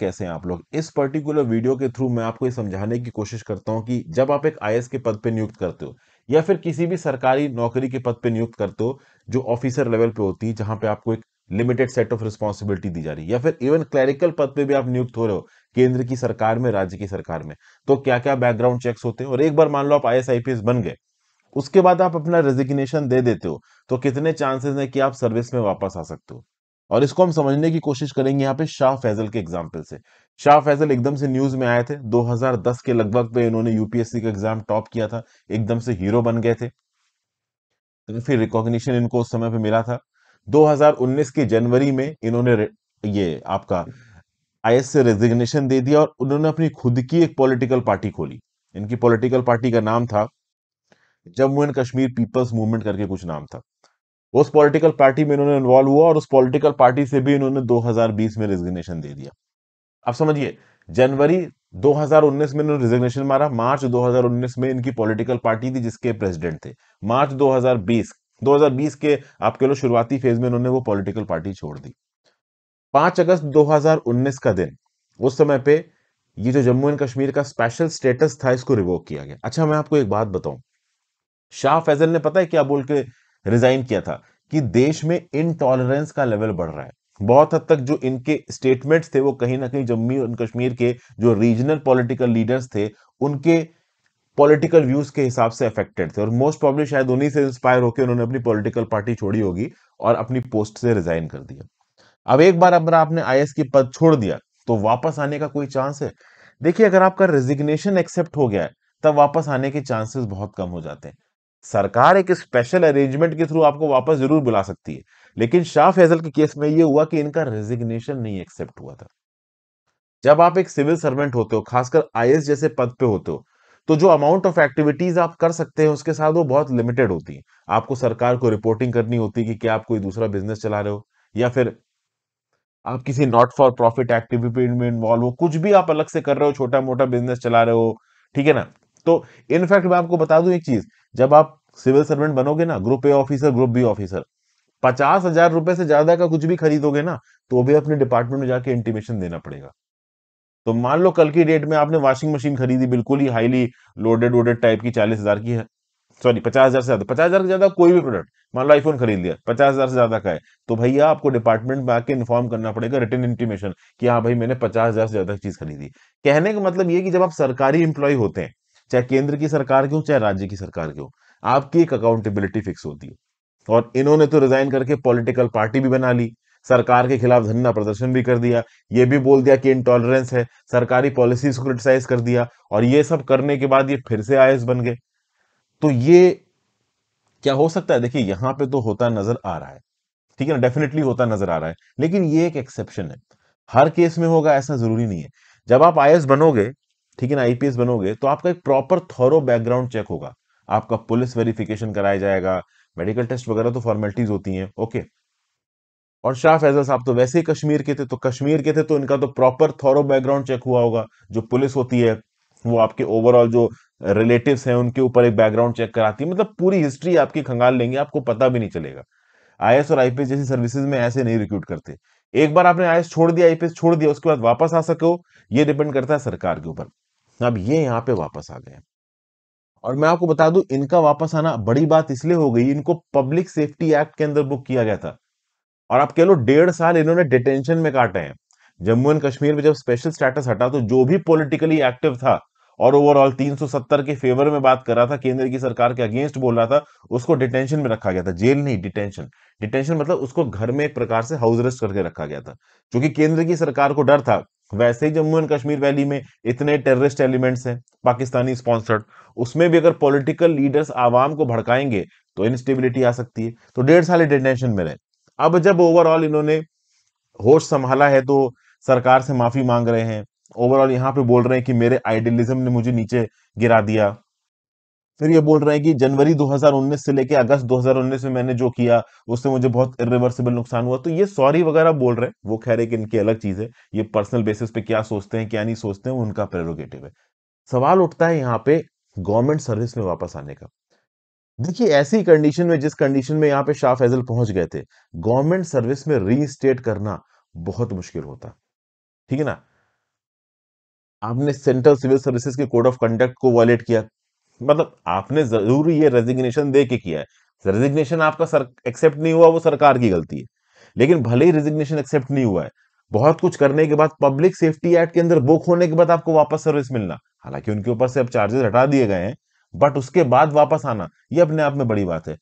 कैसे हैं आप लोग इस पर्टिकुलर वीडियो के थ्रू मैं आपको ये समझाने की कोशिश करता हूं कि जब आप एक आई के पद पे नियुक्त करते हो या फिर किसी भी सरकारी नौकरी के पद पे नियुक्त करते हो जो ऑफिसर लेवल पे होती है जहां पे आपको एक लिमिटेड सेट ऑफ रिस्पॉन्सिबिलिटी दी जा रही है या फिर इवन क्लैरिकल पद पे भी आप नियुक्त हो रहे हो केंद्र की सरकार में राज्य की सरकार में तो क्या क्या बैकग्राउंड चेक्स होते हैं और एक बार मान लो आप आई बन गए उसके बाद आप अपना रेजिग्नेशन दे देते हो तो कितने चांसेस हैं कि आप सर्विस में वापस आ सकते हो और इसको हम समझने की कोशिश करेंगे यहाँ पे शाह फैजल के एग्जाम्पल से शाह फैजल एकदम से न्यूज में आए थे 2010 के लगभग पे इन्होंने यूपीएससी का एग्जाम टॉप किया था एकदम से हीरो बन गए थे काफी तो रिकॉग्निशन इनको उस समय पे मिला था 2019 के जनवरी में इन्होंने ये आपका आई से रेजिग्नेशन दे दिया और उन्होंने अपनी खुद की एक पोलिटिकल पार्टी खोली इनकी पोलिटिकल पार्टी का नाम था Jammu and Kashmir People's Movement करके कुछ नाम था उस पॉलिटिकल पार्टी में इन्होंने इन्वॉल्व हुआ और उस पॉलिटिकल पार्टी से भी इन्होंने 2020 में रिजिग्नेशन दे दिया अब समझिए जनवरी 2019 में इन्होंने रिजिग्नेशन मारा मार्च 2019 में इनकी पॉलिटिकल पार्टी थी जिसके प्रेसिडेंट थे मार्च 2020 2020 के आप कह लो शुरुआती फेज में इन्होंने वो पॉलिटिकल पार्टी छोड़ दी पांच अगस्त 2019 का दिन उस समय पे ये जो जम्मू एंड कश्मीर का स्पेशल स्टेटस था इसको रिवोक किया गया अच्छा मैं आपको एक बात बताऊं शाह फैजल ने पता है क्या बोल के रिजाइन किया था कि देश में इनटॉलरेंस का लेवल बढ़ रहा है बहुत हद तक जो इनके स्टेटमेंट्स थे वो कहीं ना कहीं जम्मू एंड कश्मीर के जो रीजनल पॉलिटिकल लीडर्स थे उनके पॉलिटिकल व्यूज के हिसाब से अफेक्टेड थे और मोस्ट प्रॉब्ली शायद उन्हीं से इंस्पायर होकर उन्होंने अपनी पॉलिटिकल पार्टी छोड़ी होगी और अपनी पोस्ट से रिजाइन कर दिया अब एक बार अगर आपने आई की पद छोड़ दिया तो वापस आने का कोई चांस है देखिए अगर आपका रेजिग्नेशन एक्सेप्ट हो गया है तब वापस आने के चांसेस बहुत कम हो जाते हैं सरकार एक स्पेशल अरेंजमेंट के थ्रू आपको वापस जरूर बुला सकती है लेकिन शाह फैजल के केस में यह हुआ कि इनका रेजिग्नेशन नहीं एक्सेप्ट हुआ था जब आप एक सिविल सर्वेंट होते हो खासकर आई जैसे पद पे होते हो तो जो अमाउंट ऑफ एक्टिविटीज आप कर सकते हैं उसके साथ वो बहुत लिमिटेड होती है आपको सरकार को रिपोर्टिंग करनी होती है कि क्या आप कोई दूसरा बिजनेस चला रहे हो या फिर आप किसी नॉट फॉर प्रॉफिट एक्टिविटी में इन्वॉल्व हो कुछ भी आप अलग से कर रहे हो छोटा मोटा बिजनेस चला रहे हो ठीक है ना तो इनफैक्ट मैं आपको बता दू एक चीज जब आप सिविल सर्वेंट बनोगे ना group A officer group B officer पचास हजार रुपए से ज्यादा का कुछ भी खरीदोगे ना तो भी अपने डिपार्टमेंट में जाके इंटीमेशन देना पड़ेगा तो मान लो कल की डेट में आपने वॉशिंग मशीन खरीदी बिल्कुल ही हाईली लोडेड वोडेड टाइप की चालीस हजार की है सॉरी पचास हजार से ज्यादा पचास हजार से ज्यादा कोई भी प्रोडक्ट मान लो आईफोन खरीद लिया पचास हजार से ज्यादा का है तो भैया आपको डिपार्टमेंट में आके इन्फॉर्म करना पड़ेगा रिटर्न इंटीमेशन कि हाँ भाई मैंने पचास हजार से ज्यादा चीज खरीदी कहने का मतलब ये कि जब आप सरकारी इंप्लॉय होते हैं चाहे केंद्र की सरकार के हो चाहे राज्य की सरकार के हो आपकी एक अकाउंटेबिलिटी फिक्स होती है और इन्होंने तो रिजाइन करके पॉलिटिकल पार्टी भी बना ली सरकार के खिलाफ धरना प्रदर्शन भी कर दिया ये भी बोल दिया कि इंटॉलरेंस है सरकारी पॉलिसीज को क्रिटिसाइज कर दिया और ये सब करने के बाद ये फिर से आई बन गए तो ये क्या हो सकता है देखिए यहां पे तो होता नजर आ रहा है ठीक है ना डेफिनेटली होता नजर आ रहा है लेकिन ये एक एक्सेप्शन है हर केस में होगा ऐसा जरूरी नहीं है जब आप आई बनोगे ठीक है ना आईपीएस बनोगे तो आपका एक प्रॉपर थॉरो बैकग्राउंड चेक होगा आपका पुलिस वेरिफिकेशन कराया जाएगा मेडिकल टेस्ट वगैरह तो फॉर्मेलिटीज होती हैं ओके और शाह फैजल साहब तो वैसे ही कश्मीर के थे तो कश्मीर के थे तो इनका तो प्रॉपर थॉरो बैकग्राउंड चेक हुआ होगा जो पुलिस होती है वो आपके ओवरऑल जो रिलेटिव्स हैं उनके ऊपर एक बैकग्राउंड चेक कराती है मतलब पूरी हिस्ट्री आपकी खंगाल लेंगे आपको पता भी नहीं चलेगा आई और आईपीएस जैसी सर्विसेज में ऐसे नहीं रिक्रूट करते एक बार आपने आई छोड़ दिया आईपीएस छोड़ दिया उसके बाद वापस आ हो ये डिपेंड करता है सरकार के ऊपर अब ये यहाँ पे वापस आ गए और मैं आपको बता दूं इनका वापस आना बड़ी बात इसलिए हो गई इनको पब्लिक सेफ्टी एक्ट के अंदर बुक किया गया था और आप कह लो डेढ़ साल इन्होंने डिटेंशन में काटे हैं जम्मू एंड कश्मीर में जब स्पेशल स्टेटस हटा तो जो भी पॉलिटिकली एक्टिव था और ओवरऑल 370 के फेवर में बात कर रहा था केंद्र की सरकार के अगेंस्ट बोल रहा था उसको डिटेंशन में रखा गया था जेल नहीं डिटेंशन डिटेंशन मतलब उसको घर में एक प्रकार से हाउस अरेस्ट करके रखा गया था क्योंकि केंद्र की सरकार को डर था वैसे ही जम्मू एंड कश्मीर वैली में इतने टेररिस्ट एलिमेंट्स हैं पाकिस्तानी स्पॉन्सर्ड उसमें भी अगर पॉलिटिकल लीडर्स आवाम को भड़काएंगे तो इनस्टेबिलिटी आ सकती है तो डेढ़ साल डिटेंशन में रहे अब जब ओवरऑल इन्होंने होश संभाला है तो सरकार से माफी मांग रहे हैं ओवरऑल यहाँ पे बोल रहे हैं कि मेरे आइडियलिज्म ने मुझे नीचे गिरा दिया फिर ये बोल रहे हैं कि जनवरी 2019 से लेके अगस्त 2019 में मैंने जो किया उससे मुझे बहुत इरिवर्सिबल नुकसान हुआ तो ये सॉरी वगैरह बोल रहे हैं वो खैर एक इनकी अलग चीज है ये पर्सनल बेसिस पे क्या सोचते हैं क्या नहीं सोचते हैं उनका प्रेरोगेटिव है सवाल उठता है यहाँ पे गवर्नमेंट सर्विस में वापस आने का देखिए ऐसी कंडीशन में जिस कंडीशन में यहाँ पे शाह फैजल पहुंच गए थे गवर्नमेंट सर्विस में रीस्टेट करना बहुत मुश्किल होता ठीक है ना आपने सेंट्रल सिविल सर्विसेज के कोड ऑफ कंडक्ट को वॉलेट किया मतलब आपने जरूर ये रेजिग्नेशन दे के किया है रेजिग्नेशन आपका सर एक्सेप्ट नहीं हुआ वो सरकार की गलती है लेकिन भले ही रेजिग्नेशन एक्सेप्ट नहीं हुआ है बहुत कुछ करने के बाद पब्लिक सेफ्टी एक्ट के अंदर बुक होने के बाद आपको वापस सर्विस मिलना हालांकि उनके ऊपर से अब चार्जेस हटा दिए गए हैं बट उसके बाद वापस आना ये अपने आप में बड़ी बात है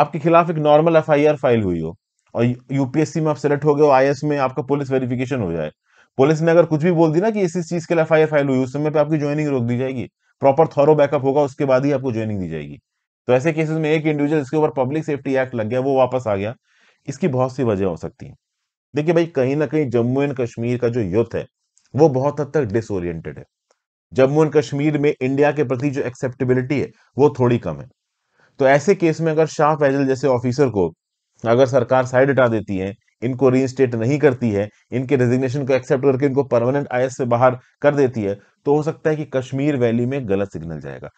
आपके खिलाफ एक नॉर्मल एफ फाइल हुई हो और यूपीएससी में आप सेलेक्ट हो गए हो आई में आपका पुलिस वेरिफिकेशन हो जाए पुलिस ने अगर कुछ भी बोल दी ना कि इस चीज के लिए एफ फाइल हुई उस समय पे आपकी ज्वाइनिंग रोक दी जाएगी प्रॉपर थॉरो बैकअप होगा उसके बाद ही आपको ज्वाइनिंग दी जाएगी तो ऐसे केसेस में एक इंडिविजुअल इसके ऊपर पब्लिक सेफ्टी एक्ट लग गया वो वापस आ गया इसकी बहुत सी वजह हो सकती है देखिए भाई कहीं ना कहीं जम्मू एंड कश्मीर का जो युद्ध है वो बहुत हद तक डिसोरियंटेड है जम्मू एंड कश्मीर में इंडिया के प्रति जो एक्सेप्टेबिलिटी है वो थोड़ी कम है तो ऐसे केस में अगर शाह फैजल जैसे ऑफिसर को अगर सरकार साइड हटा देती है इनको रीइंस्टेट नहीं करती है इनके रेजिग्नेशन को एक्सेप्ट करके इनको परमानेंट आई से बाहर कर देती है तो हो सकता है कि कश्मीर वैली में गलत सिग्नल जाएगा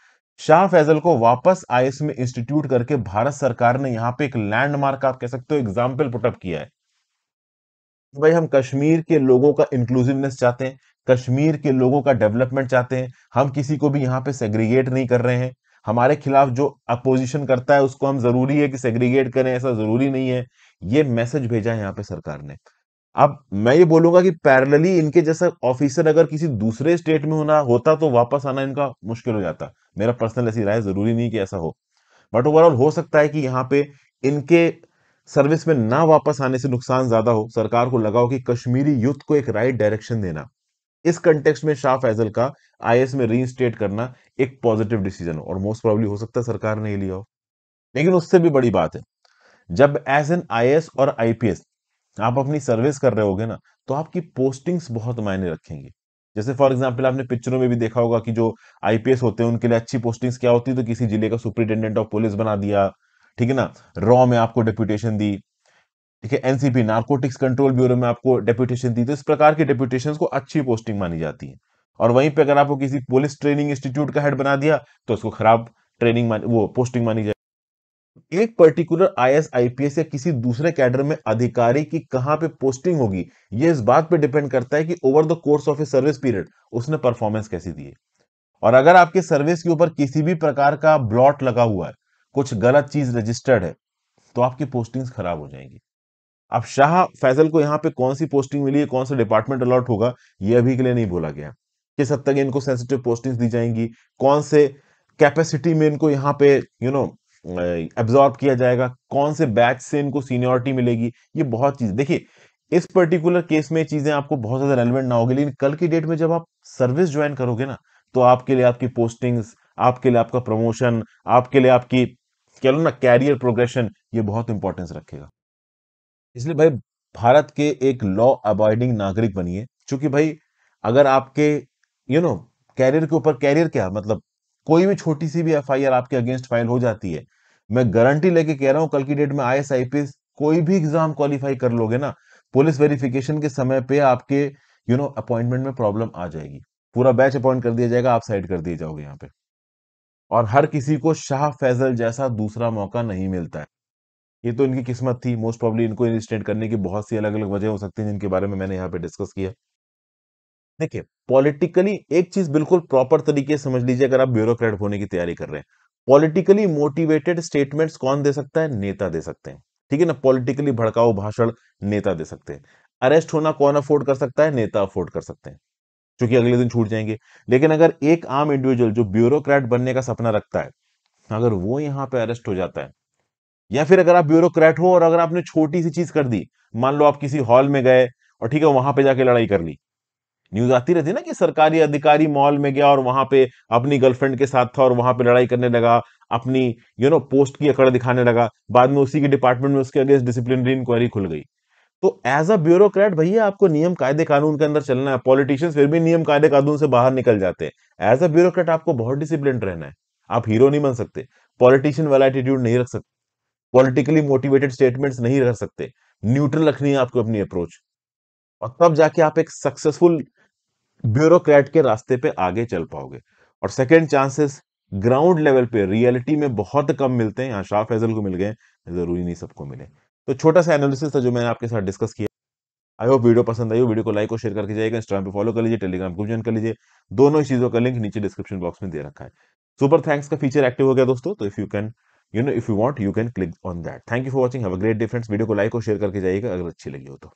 शाह फैजल को वापस आई में इंस्टीट्यूट करके भारत सरकार ने यहाँ पे एक लैंडमार्क आप कह सकते हो एग्जाम्पल पुटअप किया है भाई हम कश्मीर के लोगों का इंक्लूसिवनेस चाहते हैं कश्मीर के लोगों का डेवलपमेंट चाहते हैं हम किसी को भी यहाँ पे सेग्रीगेट नहीं कर रहे हैं हमारे खिलाफ जो अपोजिशन करता है उसको हम जरूरी है कि सेग्रीगेट करें ऐसा जरूरी नहीं है ये मैसेज भेजा है यहाँ पे सरकार ने अब मैं ये बोलूंगा कि पैरेलली इनके जैसा ऑफिसर अगर किसी दूसरे स्टेट में होना होता तो वापस आना इनका मुश्किल हो जाता मेरा पर्सनल ऐसी राय जरूरी नहीं कि ऐसा हो बट ओवरऑल हो सकता है कि यहाँ पे इनके सर्विस में ना वापस आने से नुकसान ज्यादा हो सरकार को लगा हो कि कश्मीरी यूथ को एक राइट डायरेक्शन देना इस कंटेक्स्ट में शाह फैजल का आईएएस में रीइंस्टेट करना एक पॉजिटिव डिसीजन हो और मोस्ट प्रॉब्ली हो सकता है सरकार ने लिया हो लेकिन उससे भी बड़ी बात है जब एज एन आई और आईपीएस आप अपनी सर्विस कर रहे होगे ना तो आपकी पोस्टिंग्स बहुत मायने रखेंगे जैसे फॉर एग्जाम्पल आपने पिक्चरों में भी देखा होगा कि जो आईपीएस होते हैं उनके लिए अच्छी पोस्टिंग्स क्या होती है तो किसी जिले का सुप्रिंटेंडेंट ऑफ पुलिस बना दिया ठीक है ना रॉ में आपको डेप्यूटेशन दी ठीक है एनसीबी नार्कोटिक्स कंट्रोल ब्यूरो में आपको डेप्यूटेशन दी तो इस प्रकार की डेप्यूटेशन को अच्छी पोस्टिंग मानी जाती है और वहीं पर अगर आपको किसी पुलिस ट्रेनिंग इंस्टीट्यूट का हेड बना दिया तो उसको खराब ट्रेनिंग वो पोस्टिंग मानी जाएगी एक पर्टिकुलर आईएएस आईपीएस या किसी दूसरे कैडर में अधिकारी की कहां पे पोस्टिंग होगी ये इस बात पे डिपेंड करता है कि over the course of a service period उसने परफॉर्मेंस कैसी दी है और अगर आपके सर्विस के ऊपर किसी भी प्रकार का ब्लॉट लगा हुआ है कुछ गलत चीज रजिस्टर्ड है तो आपकी पोस्टिंग्स खराब हो जाएंगी अब शाह फैजल को यहाँ पे कौन सी पोस्टिंग मिली है कौन सा डिपार्टमेंट अलॉट होगा ये अभी के लिए नहीं बोला गया किस हद तक इनको सेंसिटिव पोस्टिंग दी जाएंगी कौन से कैपेसिटी में इनको यहाँ पे यू नो एब्जॉर्ब किया जाएगा कौन से बैच से इनको सीनियोरिटी मिलेगी ये बहुत चीज देखिए इस पर्टिकुलर केस में चीजें आपको बहुत ज्यादा रेलिवेंट ना होगी लेकिन कल की डेट में जब आप सर्विस ज्वाइन करोगे ना तो आपके लिए आपकी पोस्टिंग्स आपके लिए आपका प्रमोशन आपके लिए आपकी कह लो ना कैरियर प्रोग्रेशन ये बहुत इंपॉर्टेंस रखेगा इसलिए भाई भारत के एक लॉ अबॉइडिंग नागरिक बनिए क्योंकि भाई अगर आपके यू नो कैरियर के ऊपर कैरियर क्या मतलब कोई भी छोटी सी भी एफ आपके अगेंस्ट फाइल हो जाती है मैं गारंटी लेके कह रहा हूँ कल की डेट में आई एस कोई भी एग्जाम क्वालिफाई कर लोगे ना पुलिस वेरिफिकेशन के समय पे आपके यू नो अपॉइंटमेंट में प्रॉब्लम आ जाएगी पूरा बैच अपॉइंट कर दिया जाएगा आप साइड कर दिए जाओगे यहाँ पे और हर किसी को शाह फैजल जैसा दूसरा मौका नहीं मिलता है ये तो इनकी किस्मत थी मोस्ट प्रॉब्ली इनको इंस्टेंट करने की बहुत सी अलग अलग वजह हो सकती है जिनके बारे में मैंने यहाँ पे डिस्कस किया देखिए पॉलिटिकली एक चीज बिल्कुल प्रॉपर तरीके से समझ लीजिए अगर आप ब्यूरोक्रेट होने की तैयारी कर रहे हैं पॉलिटिकली मोटिवेटेड स्टेटमेंट्स कौन दे सकता है नेता दे सकते हैं ठीक है ना पॉलिटिकली भड़काऊ भाषण नेता दे सकते हैं अरेस्ट होना कौन अफोर्ड कर सकता है नेता अफोर्ड कर सकते हैं क्योंकि अगले दिन छूट जाएंगे लेकिन अगर एक आम इंडिविजुअल जो ब्यूरोक्रेट बनने का सपना रखता है अगर वो यहाँ पे अरेस्ट हो जाता है या फिर अगर आप ब्यूरोक्रेट हो और अगर आपने छोटी सी चीज कर दी मान लो आप किसी हॉल में गए और ठीक है वहां पे जाके लड़ाई कर ली न्यूज आती रहती है ना कि सरकारी अधिकारी मॉल में गया और वहां पे अपनी गर्लफ्रेंड के साथ था और वहां पे लड़ाई करने लगा अपनी यू नो पोस्ट की अकड़ दिखाने लगा बाद में उसी के डिपार्टमेंट में उसके अगेंस्ट डिसिप्लिनरी इंक्वायरी खुल गई तो एज अ ब्यूरोक्रेट भैया आपको नियम कायदे कानून के अंदर चलना है पॉलिटिशियंस फिर भी नियम कायदे कानून से बाहर निकल जाते हैं एज अ ब्यूरोक्रेट आपको बहुत डिसिप्लिन रहना है आप हीरो नहीं बन सकते पॉलिटिशियन वाला एटीट्यूड नहीं रख सकते पॉलिटिकली मोटिवेटेड स्टेटमेंट्स नहीं रह सकते न्यूट्रल रखनी है आपको अपनी अप्रोच और तब जाके आप एक सक्सेसफुल ब्यूरोक्रेट के रास्ते पे आगे चल पाओगे और सेकेंड चांसेस ग्राउंड लेवल पे रियलिटी में बहुत कम मिलते हैं यहाँ शाह फैजल को मिल गए जरूरी नहीं सबको मिले तो छोटा सा एनालिसिस था जो मैंने आपके साथ डिस्कस किया आई होप वीडियो पसंद आई हो वीडियो को लाइक और शेयर करके जाएगा इंस्टाग्राम पे फॉलो कर लीजिए टेलीग्राम को ज्वाइन कर लीजिए दोनों ही चीजों का लिंक नीचे डिस्क्रिप्शन बॉक्स में दे रखा है सुपर थैंक्स का फीचर एक्टिव हो गया दोस्तों तो if you can you know if you want you can click on that thank you for watching have a great difference video को लाइक और शेयर करके जाइएगा अगर अच्छी लगी हो तो